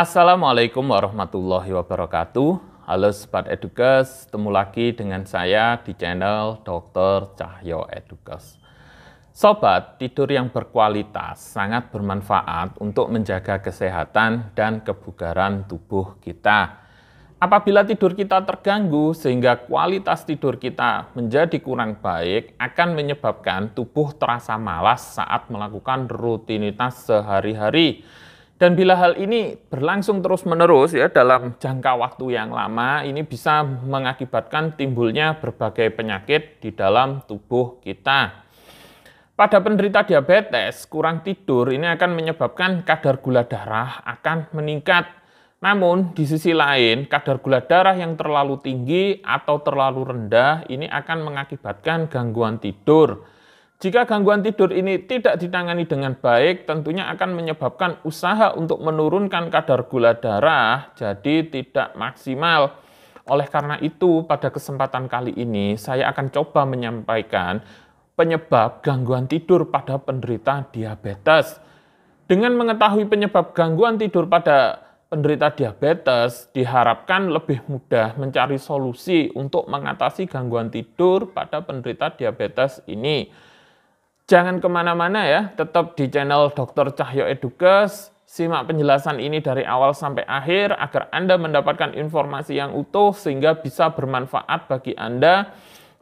Assalamualaikum warahmatullahi wabarakatuh. Halo Sobat Edukas, ketemu lagi dengan saya di channel Dr. Cahyo Edukas. Sobat, tidur yang berkualitas sangat bermanfaat untuk menjaga kesehatan dan kebugaran tubuh kita. Apabila tidur kita terganggu sehingga kualitas tidur kita menjadi kurang baik, akan menyebabkan tubuh terasa malas saat melakukan rutinitas sehari-hari dan bila hal ini berlangsung terus-menerus ya dalam jangka waktu yang lama, ini bisa mengakibatkan timbulnya berbagai penyakit di dalam tubuh kita. Pada penderita diabetes, kurang tidur ini akan menyebabkan kadar gula darah akan meningkat. Namun, di sisi lain, kadar gula darah yang terlalu tinggi atau terlalu rendah ini akan mengakibatkan gangguan tidur jika gangguan tidur ini tidak ditangani dengan baik, tentunya akan menyebabkan usaha untuk menurunkan kadar gula darah jadi tidak maksimal. Oleh karena itu, pada kesempatan kali ini saya akan coba menyampaikan penyebab gangguan tidur pada penderita diabetes. Dengan mengetahui penyebab gangguan tidur pada penderita diabetes, diharapkan lebih mudah mencari solusi untuk mengatasi gangguan tidur pada penderita diabetes ini. Jangan kemana-mana ya, tetap di channel Dr. Cahyo Edukes. Simak penjelasan ini dari awal sampai akhir agar Anda mendapatkan informasi yang utuh sehingga bisa bermanfaat bagi Anda,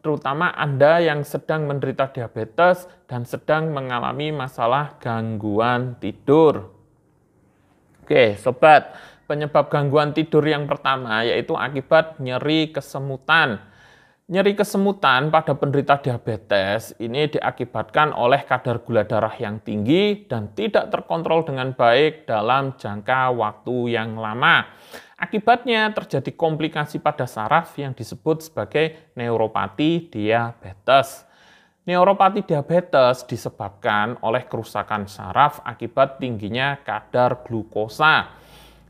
terutama Anda yang sedang menderita diabetes dan sedang mengalami masalah gangguan tidur. Oke, sobat, penyebab gangguan tidur yang pertama yaitu akibat nyeri kesemutan. Nyeri kesemutan pada penderita diabetes ini diakibatkan oleh kadar gula darah yang tinggi dan tidak terkontrol dengan baik dalam jangka waktu yang lama. Akibatnya terjadi komplikasi pada saraf yang disebut sebagai neuropati diabetes. Neuropati diabetes disebabkan oleh kerusakan saraf akibat tingginya kadar glukosa.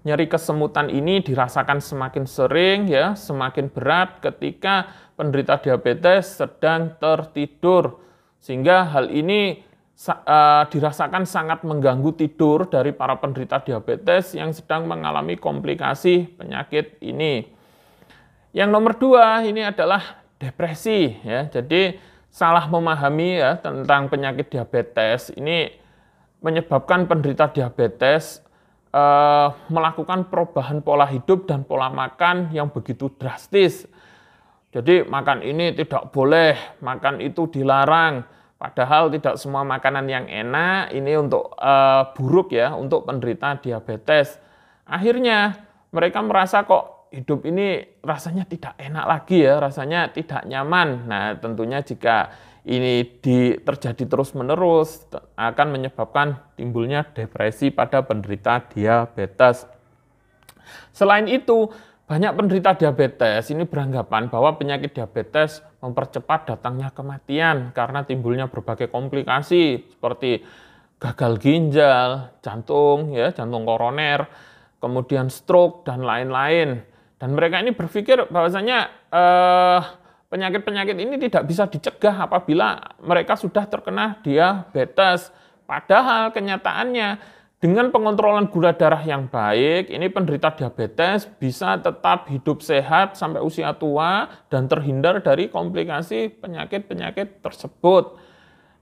Nyeri kesemutan ini dirasakan semakin sering ya, semakin berat ketika penderita diabetes sedang tertidur. Sehingga hal ini eh, dirasakan sangat mengganggu tidur dari para penderita diabetes yang sedang mengalami komplikasi penyakit ini. Yang nomor dua ini adalah depresi ya. Jadi salah memahami ya tentang penyakit diabetes ini menyebabkan penderita diabetes uh, melakukan perubahan pola hidup dan pola makan yang begitu drastis. Jadi makan ini tidak boleh, makan itu dilarang. Padahal tidak semua makanan yang enak ini untuk uh, buruk ya, untuk penderita diabetes. Akhirnya mereka merasa kok hidup ini rasanya tidak enak lagi ya, rasanya tidak nyaman. Nah, tentunya jika ini di, terjadi terus-menerus akan menyebabkan timbulnya depresi pada penderita diabetes. Selain itu, banyak penderita diabetes ini beranggapan bahwa penyakit diabetes mempercepat datangnya kematian karena timbulnya berbagai komplikasi seperti gagal ginjal, jantung, ya jantung koroner, kemudian stroke dan lain-lain. Dan mereka ini berpikir bahwasanya eh, penyakit-penyakit ini tidak bisa dicegah apabila mereka sudah terkena diabetes. Padahal kenyataannya dengan pengontrolan gula darah yang baik, ini penderita diabetes bisa tetap hidup sehat sampai usia tua dan terhindar dari komplikasi penyakit-penyakit tersebut.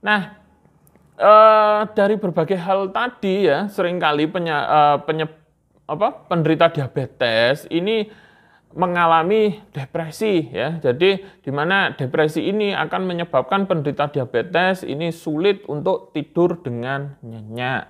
Nah, eh, dari berbagai hal tadi ya, seringkali penye, eh, penye, apa, penderita diabetes ini mengalami depresi ya. Jadi di mana depresi ini akan menyebabkan penderita diabetes ini sulit untuk tidur dengan nyenyak.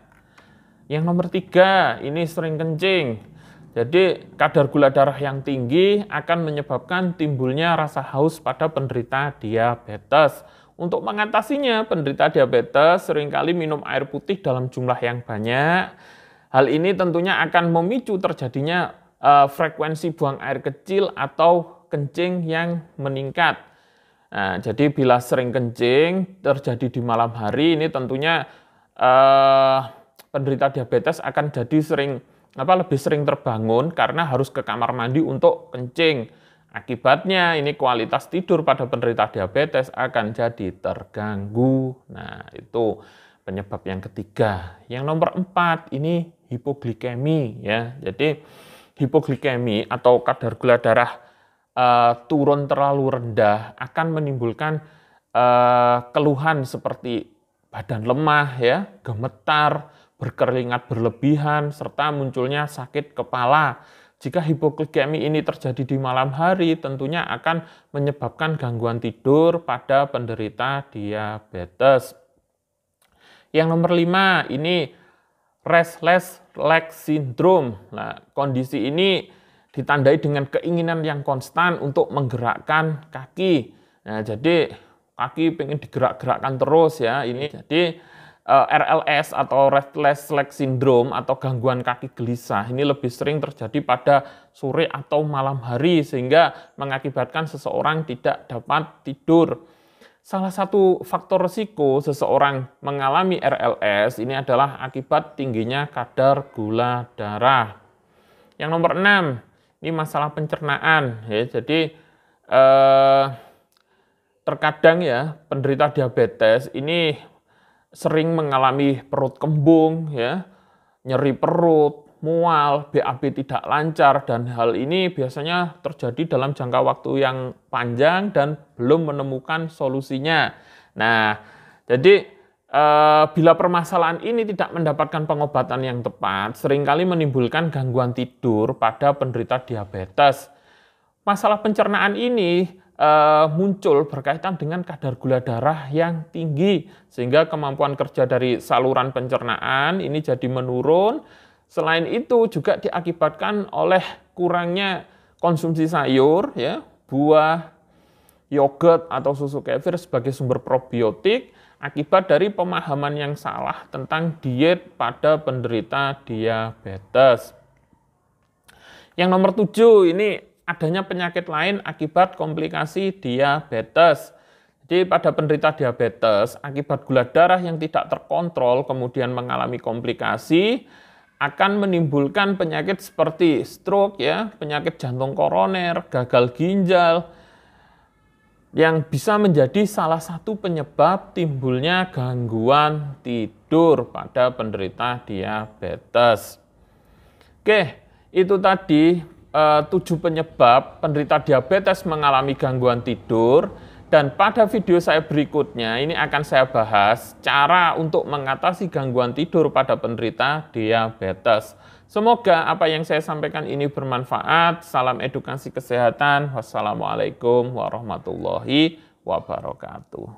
Yang nomor tiga ini sering kencing. Jadi kadar gula darah yang tinggi akan menyebabkan timbulnya rasa haus pada penderita diabetes. Untuk mengatasinya, penderita diabetes seringkali minum air putih dalam jumlah yang banyak. Hal ini tentunya akan memicu terjadinya uh, frekuensi buang air kecil atau kencing yang meningkat. Nah, jadi bila sering kencing terjadi di malam hari ini tentunya uh, penderita diabetes akan jadi sering apa lebih sering terbangun karena harus ke kamar mandi untuk kencing. Akibatnya ini kualitas tidur pada penderita diabetes akan jadi terganggu. Nah, itu penyebab yang ketiga. Yang nomor empat ini hipoglikemi ya. Jadi hipoglikemi atau kadar gula darah uh, turun terlalu rendah akan menimbulkan uh, keluhan seperti badan lemah ya, gemetar, berkeringat berlebihan serta munculnya sakit kepala. Jika hipoglikemi ini terjadi di malam hari, tentunya akan menyebabkan gangguan tidur pada penderita diabetes. Yang nomor lima ini restless leg syndrome. Nah, kondisi ini ditandai dengan keinginan yang konstan untuk menggerakkan kaki. Nah, jadi kaki pengen digerak-gerakkan terus ya ini. Jadi eh, RLS atau restless leg syndrome atau gangguan kaki gelisah ini lebih sering terjadi pada sore atau malam hari sehingga mengakibatkan seseorang tidak dapat tidur. Salah satu faktor risiko seseorang mengalami RLS ini adalah akibat tingginya kadar gula darah. Yang nomor enam, ini masalah pencernaan. Ya, jadi eh, terkadang ya penderita diabetes ini sering mengalami perut kembung, ya, nyeri perut, mual, BAB tidak lancar, dan hal ini biasanya terjadi dalam jangka waktu yang panjang dan belum menemukan solusinya. Nah, jadi e, bila permasalahan ini tidak mendapatkan pengobatan yang tepat, seringkali menimbulkan gangguan tidur pada penderita diabetes. Masalah pencernaan ini e, muncul berkaitan dengan kadar gula darah yang tinggi, sehingga kemampuan kerja dari saluran pencernaan ini jadi menurun Selain itu juga diakibatkan oleh kurangnya konsumsi sayur, ya, buah, yogurt atau susu kefir sebagai sumber probiotik akibat dari pemahaman yang salah tentang diet pada penderita diabetes. Yang nomor tujuh ini adanya penyakit lain akibat komplikasi diabetes. Jadi pada penderita diabetes akibat gula darah yang tidak terkontrol kemudian mengalami komplikasi akan menimbulkan penyakit seperti stroke ya, penyakit jantung koroner, gagal ginjal yang bisa menjadi salah satu penyebab timbulnya gangguan tidur pada penderita diabetes. Oke, itu tadi eh, tujuh penyebab penderita diabetes mengalami gangguan tidur dan pada video saya berikutnya ini akan saya bahas cara untuk mengatasi gangguan tidur pada penderita diabetes. Semoga apa yang saya sampaikan ini bermanfaat. Salam edukasi kesehatan. Wassalamualaikum warahmatullahi wabarakatuh.